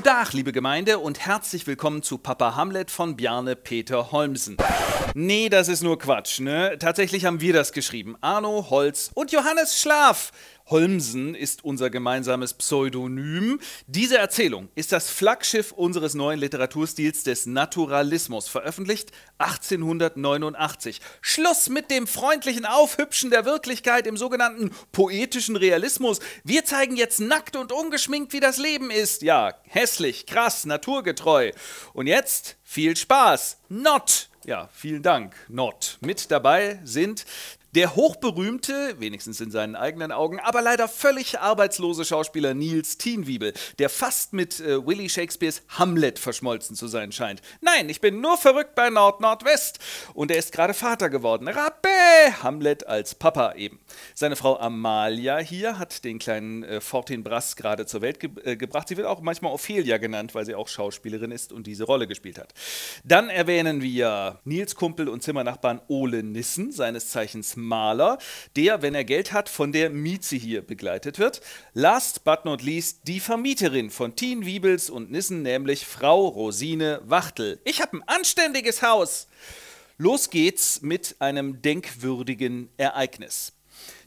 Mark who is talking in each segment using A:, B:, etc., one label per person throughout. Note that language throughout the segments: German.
A: Guten Tag, liebe Gemeinde, und herzlich willkommen zu Papa Hamlet von Bjarne Peter Holmsen. Nee, das ist nur Quatsch, ne? Tatsächlich haben wir das geschrieben. Arno Holz und Johannes Schlaf. Holmsen ist unser gemeinsames Pseudonym. Diese Erzählung ist das Flaggschiff unseres neuen Literaturstils des Naturalismus, veröffentlicht 1889. Schluss mit dem freundlichen Aufhübschen der Wirklichkeit im sogenannten poetischen Realismus. Wir zeigen jetzt nackt und ungeschminkt, wie das Leben ist. Ja, hässlich, krass, naturgetreu. Und jetzt viel Spaß. Not ja, vielen Dank, Nord. Mit dabei sind der hochberühmte, wenigstens in seinen eigenen Augen, aber leider völlig arbeitslose Schauspieler Niels Tienwiebel, der fast mit äh, Willy Shakespeares Hamlet verschmolzen zu sein scheint. Nein, ich bin nur verrückt bei Nord-Nordwest. Und er ist gerade Vater geworden. Rappe! Hamlet als Papa eben. Seine Frau Amalia hier hat den kleinen äh, Fortin Brass gerade zur Welt ge äh, gebracht. Sie wird auch manchmal Ophelia genannt, weil sie auch Schauspielerin ist und diese Rolle gespielt hat. Dann erwähnen wir Niels Kumpel und Zimmernachbarn Ole Nissen, seines Zeichens Maler, der, wenn er Geld hat, von der Mieze hier begleitet wird. Last but not least die Vermieterin von Teen Wiebels und Nissen, nämlich Frau Rosine Wachtel. Ich habe ein anständiges Haus! Los geht's mit einem denkwürdigen Ereignis.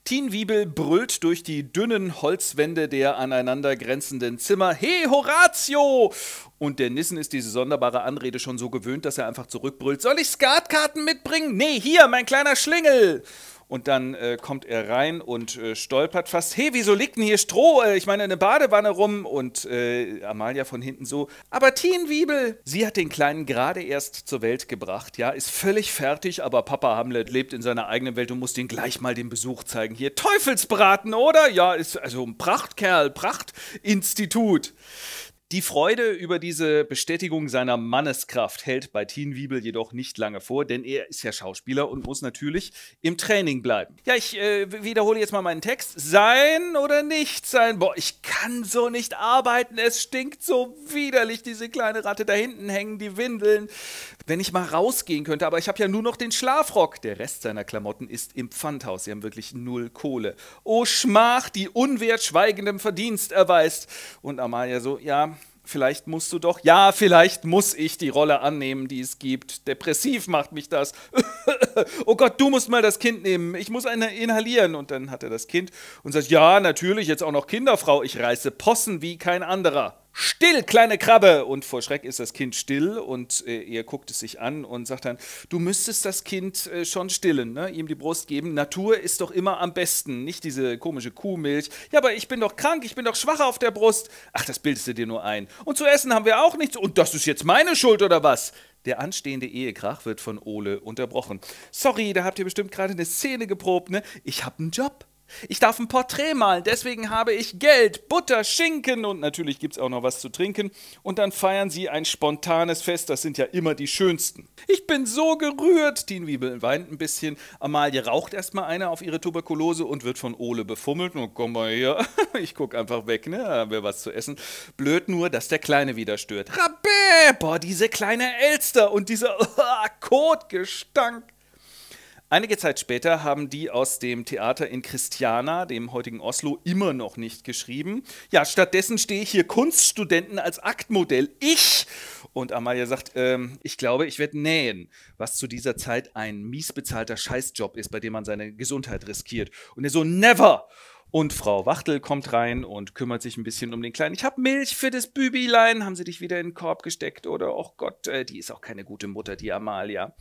A: Teen Wiebel brüllt durch die dünnen Holzwände der aneinander grenzenden Zimmer: Hey, Horatio! Und der Nissen ist diese sonderbare Anrede schon so gewöhnt, dass er einfach zurückbrüllt: Soll ich Skatkarten mitbringen? Nee, hier, mein kleiner Schlingel! und dann äh, kommt er rein und äh, stolpert fast. Hey, wieso liegt denn hier Stroh? Äh, ich meine, eine Badewanne rum. Und äh, Amalia von hinten so. Aber Tienwiebel, sie hat den Kleinen gerade erst zur Welt gebracht. Ja, ist völlig fertig, aber Papa Hamlet lebt in seiner eigenen Welt und muss den gleich mal den Besuch zeigen. Hier, Teufelsbraten, oder? Ja, ist also ein Prachtkerl, Prachtinstitut. Die Freude über diese Bestätigung seiner Manneskraft hält bei Teen Wiebel jedoch nicht lange vor, denn er ist ja Schauspieler und muss natürlich im Training bleiben. Ja, ich äh, wiederhole jetzt mal meinen Text. Sein oder nicht sein? Boah, ich kann so nicht arbeiten. Es stinkt so widerlich, diese kleine Ratte. Da hinten hängen die Windeln. Wenn ich mal rausgehen könnte, aber ich habe ja nur noch den Schlafrock. Der Rest seiner Klamotten ist im Pfandhaus. Sie haben wirklich null Kohle. Oh Schmach, die unwert schweigendem Verdienst erweist. Und Amalia so, ja, vielleicht musst du doch, ja, vielleicht muss ich die Rolle annehmen, die es gibt. Depressiv macht mich das. oh Gott, du musst mal das Kind nehmen. Ich muss eine inhalieren. Und dann hat er das Kind und sagt, ja, natürlich, jetzt auch noch Kinderfrau. Ich reiße Possen wie kein anderer. Still, kleine Krabbe! Und vor Schreck ist das Kind still und äh, er guckt es sich an und sagt dann, du müsstest das Kind äh, schon stillen, ne? ihm die Brust geben. Natur ist doch immer am besten, nicht diese komische Kuhmilch. Ja, aber ich bin doch krank, ich bin doch schwach auf der Brust. Ach, das bildest du dir nur ein. Und zu essen haben wir auch nichts. Und das ist jetzt meine Schuld oder was? Der anstehende Ehekrach wird von Ole unterbrochen. Sorry, da habt ihr bestimmt gerade eine Szene geprobt, ne? Ich hab einen Job. Ich darf ein Porträt malen, deswegen habe ich Geld, Butter, Schinken und natürlich gibt es auch noch was zu trinken. Und dann feiern sie ein spontanes Fest, das sind ja immer die schönsten. Ich bin so gerührt. Dean Wiebel weint ein bisschen. Amalie raucht erstmal eine auf ihre Tuberkulose und wird von Ole befummelt. Nun oh, komm mal her, ich guck einfach weg, ne? Haben wir was zu essen. Blöd nur, dass der Kleine wieder stört. Rabä! Boah, diese kleine Elster und dieser ah, Kotgestank. Einige Zeit später haben die aus dem Theater in Christiana, dem heutigen Oslo, immer noch nicht geschrieben. Ja, stattdessen stehe ich hier Kunststudenten als Aktmodell. Ich! Und Amalia sagt, ähm, ich glaube, ich werde nähen, was zu dieser Zeit ein mies bezahlter Scheißjob ist, bei dem man seine Gesundheit riskiert. Und er so, never! Und Frau Wachtel kommt rein und kümmert sich ein bisschen um den Kleinen. Ich habe Milch für das Bübilein. Haben sie dich wieder in den Korb gesteckt? Oder, oh Gott, äh, die ist auch keine gute Mutter, die Amalia.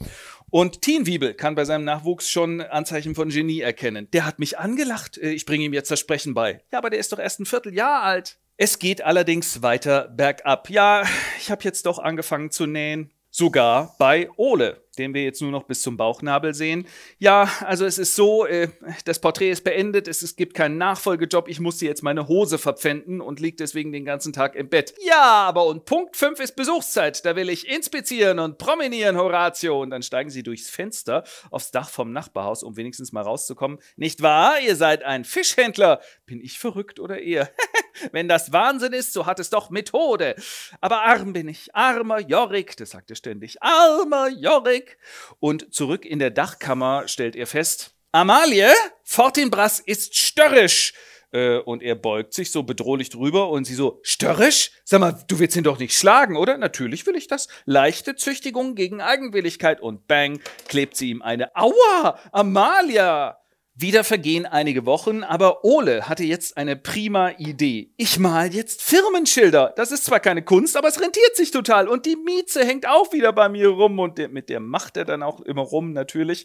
A: Und Tienwiebel kann bei seinem Nachwuchs schon Anzeichen von Genie erkennen. Der hat mich angelacht. Äh, ich bringe ihm jetzt das Sprechen bei. Ja, aber der ist doch erst ein Vierteljahr alt. Es geht allerdings weiter bergab. Ja, ich habe jetzt doch angefangen zu nähen. Sogar bei Ole den wir jetzt nur noch bis zum Bauchnabel sehen. Ja, also es ist so, äh, das Porträt ist beendet, es, es gibt keinen Nachfolgejob, ich musste jetzt meine Hose verpfänden und liege deswegen den ganzen Tag im Bett. Ja, aber und Punkt 5 ist Besuchszeit, da will ich inspizieren und promenieren, Horatio. Und dann steigen sie durchs Fenster aufs Dach vom Nachbarhaus, um wenigstens mal rauszukommen. Nicht wahr? Ihr seid ein Fischhändler. Bin ich verrückt oder ihr? Wenn das Wahnsinn ist, so hat es doch Methode. Aber arm bin ich, armer Jorik, das sagt er ständig, armer Jorik traurig und zurück in der Dachkammer stellt er fest, Amalie, Fortinbras ist störrisch. Äh, und er beugt sich so bedrohlich drüber und sie so, störrisch? Sag mal, du willst ihn doch nicht schlagen, oder? Natürlich will ich das. Leichte Züchtigung gegen Eigenwilligkeit. Und bang, klebt sie ihm eine. Aua, Amalia! Wieder vergehen einige Wochen, aber Ole hatte jetzt eine prima Idee. Ich mal jetzt Firmenschilder. Das ist zwar keine Kunst, aber es rentiert sich total. Und die Mieze hängt auch wieder bei mir rum. Und mit der macht er dann auch immer rum, natürlich.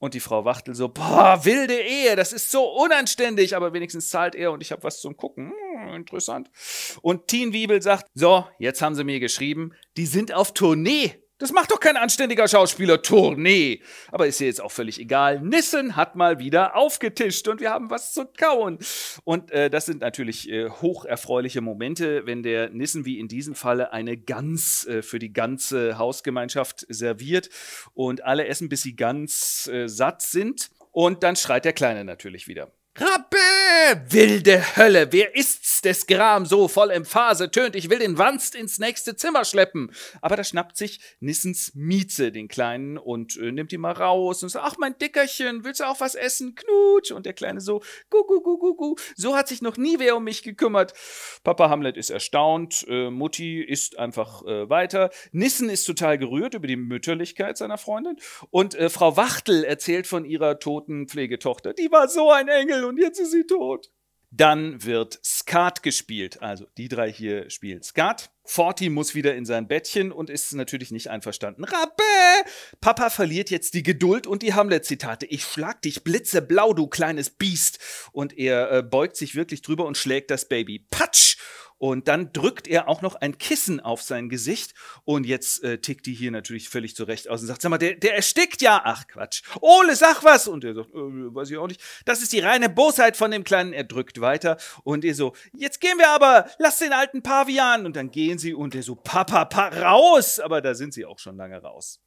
A: Und die Frau Wachtel so, boah, wilde Ehe, das ist so unanständig. Aber wenigstens zahlt er und ich habe was zum Gucken. Hm, interessant. Und Teen Wiebel sagt, so, jetzt haben sie mir geschrieben, die sind auf Tournee. Das macht doch kein anständiger Schauspieler. Tournee. Aber ist hier jetzt auch völlig egal. Nissen hat mal wieder aufgetischt und wir haben was zu kauen. Und äh, das sind natürlich äh, hocherfreuliche Momente, wenn der Nissen wie in diesem Falle eine Gans äh, für die ganze Hausgemeinschaft serviert und alle essen, bis sie ganz äh, satt sind. Und dann schreit der Kleine natürlich wieder. Rappe! Wilde Hölle! Wer ist's des Gram so voll Emphase tönt, ich will den Wanst ins nächste Zimmer schleppen. Aber da schnappt sich Nissens Mieze, den Kleinen, und äh, nimmt ihn mal raus und sagt, ach mein Dickerchen, willst du auch was essen? Knutsch. Und der Kleine so, gu, gu, gu, gu, gu. So hat sich noch nie wer um mich gekümmert. Papa Hamlet ist erstaunt, äh, Mutti isst einfach äh, weiter. Nissen ist total gerührt über die Mütterlichkeit seiner Freundin. Und äh, Frau Wachtel erzählt von ihrer toten Pflegetochter. Die war so ein Engel und jetzt ist sie tot. Dann wird Skat gespielt. Also die drei hier spielen Skat. Forty muss wieder in sein Bettchen und ist natürlich nicht einverstanden. Rappe! Papa verliert jetzt die Geduld und die Hamlet-Zitate. Ich schlag dich blitzeblau, du kleines Biest. Und er äh, beugt sich wirklich drüber und schlägt das Baby. Patsch! Und dann drückt er auch noch ein Kissen auf sein Gesicht. Und jetzt äh, tickt die hier natürlich völlig zurecht aus und sagt, sag mal, der, der erstickt ja. Ach Quatsch. Ole, sag was. Und er sagt, äh, weiß ich auch nicht. Das ist die reine Bosheit von dem Kleinen. Er drückt weiter. Und er so, jetzt gehen wir aber. Lass den alten Pavian. Und dann gehen sie. Und er so, Papa, pa, raus. Aber da sind sie auch schon lange raus.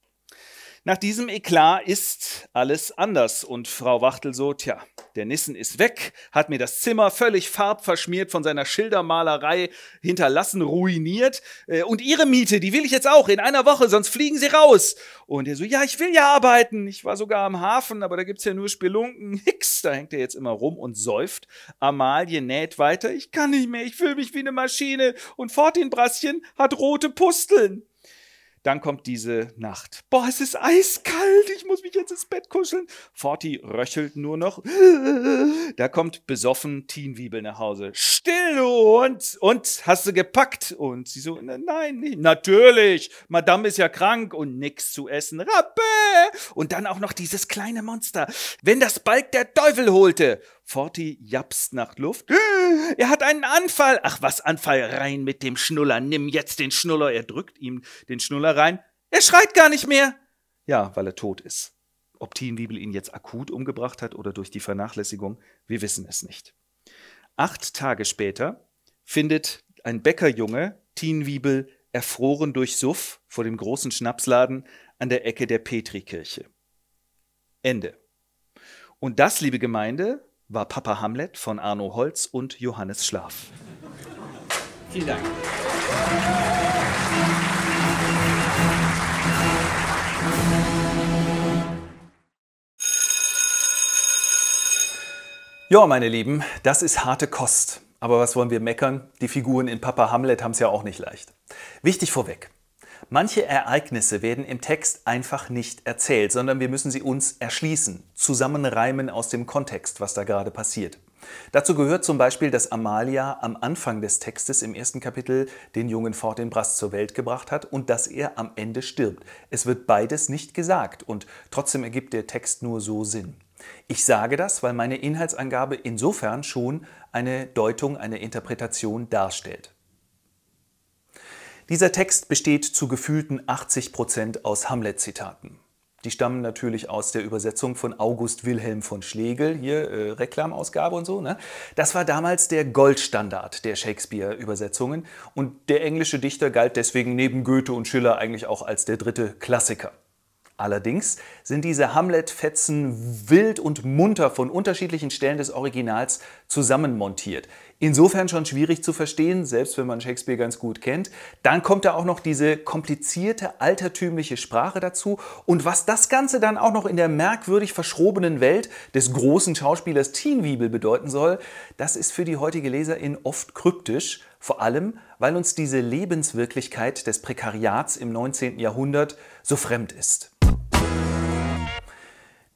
A: Nach diesem Eklat ist alles anders und Frau Wachtel so, tja, der Nissen ist weg, hat mir das Zimmer völlig farbverschmiert von seiner Schildermalerei hinterlassen, ruiniert äh, und ihre Miete, die will ich jetzt auch in einer Woche, sonst fliegen sie raus. Und er so, ja, ich will ja arbeiten, ich war sogar am Hafen, aber da gibt's ja nur Spelunken, Hicks, da hängt er jetzt immer rum und säuft. Amalie näht weiter, ich kann nicht mehr, ich fühle mich wie eine Maschine und Fortinbrasschen hat rote Pusteln. Dann kommt diese Nacht. Boah, es ist eiskalt, ich muss mich jetzt ins Bett kuscheln. Forti röchelt nur noch. Da kommt besoffen Teenwiebel nach Hause. Still, du und, und hast du gepackt? Und sie so, nein, nicht. natürlich, Madame ist ja krank und nichts zu essen. Rappe! Und dann auch noch dieses kleine Monster. Wenn das Balk der Teufel holte. Forti japst nach Luft. Er hat einen Anfall. Ach was, Anfall rein mit dem Schnuller. Nimm jetzt den Schnuller. Er drückt ihm den Schnuller rein. Er schreit gar nicht mehr. Ja, weil er tot ist. Ob Tienwiebel ihn jetzt akut umgebracht hat oder durch die Vernachlässigung, wir wissen es nicht. Acht Tage später findet ein Bäckerjunge Tienwiebel erfroren durch Suff vor dem großen Schnapsladen an der Ecke der Petrikirche. Ende. Und das, liebe Gemeinde, war Papa Hamlet von Arno Holz und Johannes Schlaf. Vielen Dank. Ja, meine Lieben, das ist harte Kost. Aber was wollen wir meckern? Die Figuren in Papa Hamlet haben es ja auch nicht leicht. Wichtig vorweg, Manche Ereignisse werden im Text einfach nicht erzählt, sondern wir müssen sie uns erschließen, zusammenreimen aus dem Kontext, was da gerade passiert. Dazu gehört zum Beispiel, dass Amalia am Anfang des Textes im ersten Kapitel den jungen Fort in Brass zur Welt gebracht hat und dass er am Ende stirbt. Es wird beides nicht gesagt und trotzdem ergibt der Text nur so Sinn. Ich sage das, weil meine Inhaltsangabe insofern schon eine Deutung, eine Interpretation darstellt. Dieser Text besteht zu gefühlten 80 Prozent aus Hamlet-Zitaten. Die stammen natürlich aus der Übersetzung von August Wilhelm von Schlegel, hier äh, Reklamausgabe und so. Ne? Das war damals der Goldstandard der Shakespeare-Übersetzungen und der englische Dichter galt deswegen neben Goethe und Schiller eigentlich auch als der dritte Klassiker. Allerdings sind diese Hamlet-Fetzen wild und munter von unterschiedlichen Stellen des Originals zusammenmontiert. Insofern schon schwierig zu verstehen, selbst wenn man Shakespeare ganz gut kennt. Dann kommt da auch noch diese komplizierte, altertümliche Sprache dazu. Und was das Ganze dann auch noch in der merkwürdig verschrobenen Welt des großen Schauspielers Teenwiebel bedeuten soll, das ist für die heutige Leserin oft kryptisch. Vor allem, weil uns diese Lebenswirklichkeit des Prekariats im 19. Jahrhundert so fremd ist.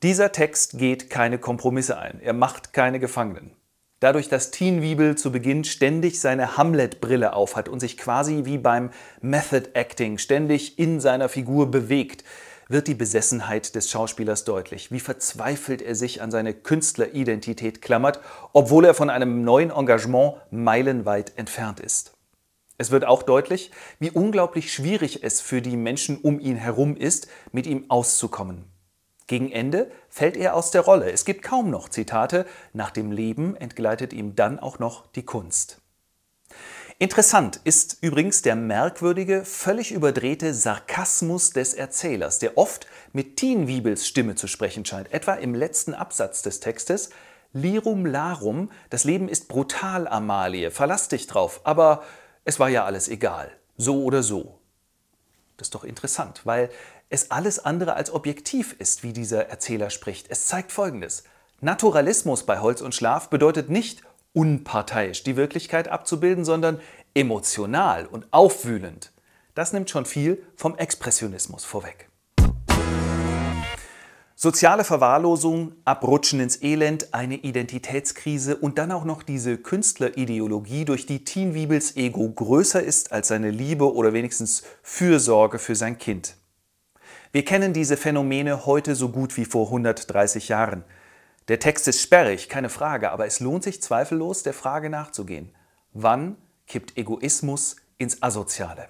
A: Dieser Text geht keine Kompromisse ein, er macht keine Gefangenen. Dadurch, dass Teen Wiebel zu Beginn ständig seine Hamlet-Brille aufhat und sich quasi wie beim Method Acting ständig in seiner Figur bewegt, wird die Besessenheit des Schauspielers deutlich, wie verzweifelt er sich an seine Künstleridentität klammert, obwohl er von einem neuen Engagement meilenweit entfernt ist. Es wird auch deutlich, wie unglaublich schwierig es für die Menschen um ihn herum ist, mit ihm auszukommen. Gegen Ende fällt er aus der Rolle. Es gibt kaum noch Zitate. Nach dem Leben entgleitet ihm dann auch noch die Kunst. Interessant ist übrigens der merkwürdige, völlig überdrehte Sarkasmus des Erzählers, der oft mit Tienwiebels Stimme zu sprechen scheint, etwa im letzten Absatz des Textes Lirum Larum, das Leben ist brutal, Amalie, verlass dich drauf, aber es war ja alles egal, so oder so. Das ist doch interessant, weil es alles andere als objektiv ist, wie dieser Erzähler spricht. Es zeigt Folgendes. Naturalismus bei Holz und Schlaf bedeutet nicht unparteiisch die Wirklichkeit abzubilden, sondern emotional und aufwühlend. Das nimmt schon viel vom Expressionismus vorweg. Soziale Verwahrlosung, Abrutschen ins Elend, eine Identitätskrise und dann auch noch diese Künstlerideologie, durch die Teen Wiebels Ego größer ist als seine Liebe oder wenigstens Fürsorge für sein Kind. Wir kennen diese Phänomene heute so gut wie vor 130 Jahren. Der Text ist sperrig, keine Frage, aber es lohnt sich zweifellos, der Frage nachzugehen. Wann kippt Egoismus ins Asoziale?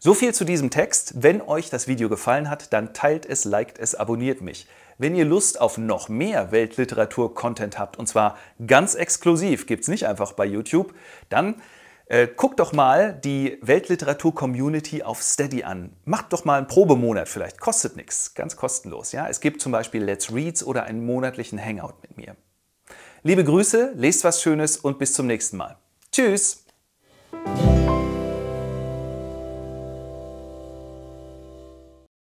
A: So viel zu diesem Text. Wenn euch das Video gefallen hat, dann teilt es, liked es, abonniert mich. Wenn ihr Lust auf noch mehr Weltliteratur-Content habt, und zwar ganz exklusiv, gibt es nicht einfach bei YouTube, dann äh, guck doch mal die Weltliteratur-Community auf Steady an. Macht doch mal einen Probemonat vielleicht. Kostet nichts. Ganz kostenlos. Ja? Es gibt zum Beispiel Let's Reads oder einen monatlichen Hangout mit mir. Liebe Grüße, lest was Schönes und bis zum nächsten Mal. Tschüss!